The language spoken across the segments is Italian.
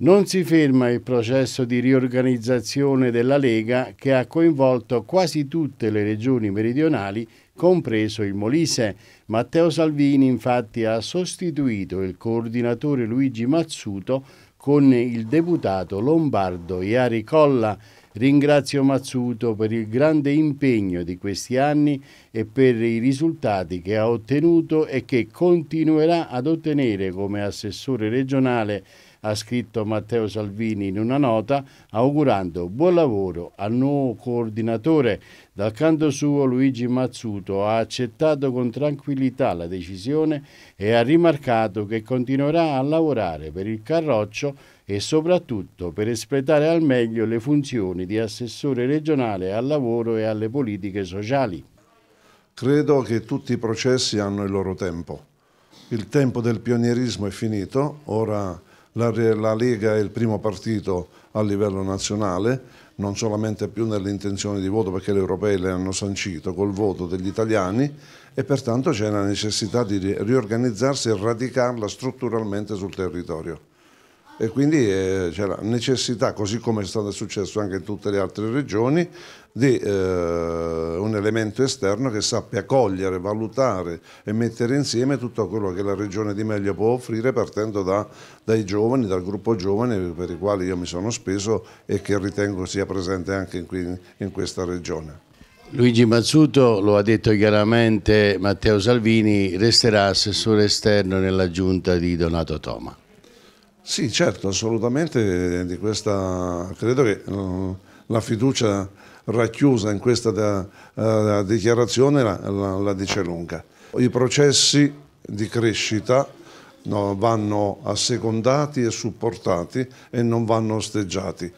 Non si ferma il processo di riorganizzazione della Lega che ha coinvolto quasi tutte le regioni meridionali, compreso il Molise. Matteo Salvini infatti ha sostituito il coordinatore Luigi Mazzuto con il deputato lombardo Iari Colla. Ringrazio Mazzuto per il grande impegno di questi anni e per i risultati che ha ottenuto e che continuerà ad ottenere come assessore regionale ha scritto Matteo Salvini in una nota, augurando buon lavoro al nuovo coordinatore. Dal canto suo Luigi Mazzuto ha accettato con tranquillità la decisione e ha rimarcato che continuerà a lavorare per il Carroccio e soprattutto per espletare al meglio le funzioni di assessore regionale al lavoro e alle politiche sociali. Credo che tutti i processi hanno il loro tempo. Il tempo del pionierismo è finito, ora la, la Lega è il primo partito a livello nazionale, non solamente più nelle intenzioni di voto perché le europee le hanno sancito col voto degli italiani e pertanto c'è la necessità di riorganizzarsi e radicarla strutturalmente sul territorio e quindi eh, c'è la necessità, così come è stato successo anche in tutte le altre regioni, di eh, un elemento esterno che sappia cogliere, valutare e mettere insieme tutto quello che la regione di meglio può offrire partendo da, dai giovani, dal gruppo giovani per i quali io mi sono speso e che ritengo sia presente anche in, qui, in questa regione. Luigi Mazzuto, lo ha detto chiaramente Matteo Salvini, resterà assessore esterno nella giunta di Donato Toma. Sì, certo, assolutamente di questa, credo che eh, la fiducia racchiusa in questa da, uh, eh, dichiarazione la, la, la dice lunga. I processi di crescita no, vanno assecondati e supportati e non vanno osteggiati.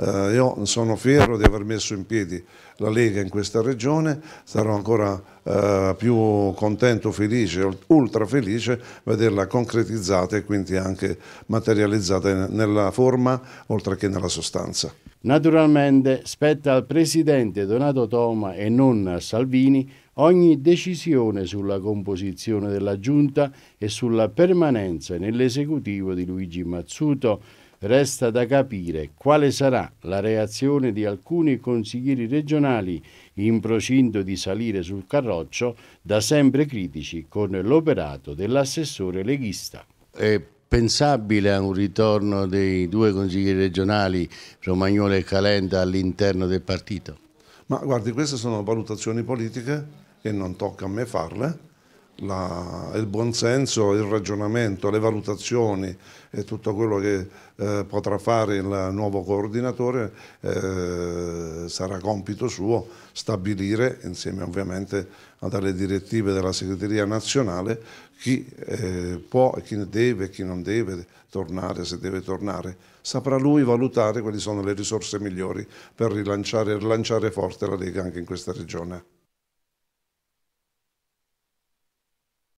Eh, io sono fiero di aver messo in piedi la Lega in questa regione, sarò ancora eh, più contento, felice, ultra felice vederla concretizzata e quindi anche materializzata nella forma oltre che nella sostanza. Naturalmente spetta al Presidente Donato Toma e non a Salvini ogni decisione sulla composizione della Giunta e sulla permanenza nell'esecutivo di Luigi Mazzuto. Resta da capire quale sarà la reazione di alcuni consiglieri regionali in procinto di salire sul carroccio, da sempre critici con l'operato dell'assessore leghista. E pensabile a un ritorno dei due consiglieri regionali Romagnolo e Calenda all'interno del partito? Ma guardi, queste sono valutazioni politiche e non tocca a me farle la, il buonsenso, il ragionamento, le valutazioni e tutto quello che eh, potrà fare il nuovo coordinatore eh, sarà compito suo stabilire, insieme ovviamente alle direttive della segreteria nazionale, chi eh, può, chi deve, e chi non deve tornare, se deve tornare. Saprà lui valutare quali sono le risorse migliori per rilanciare e rilanciare forte la Lega anche in questa regione.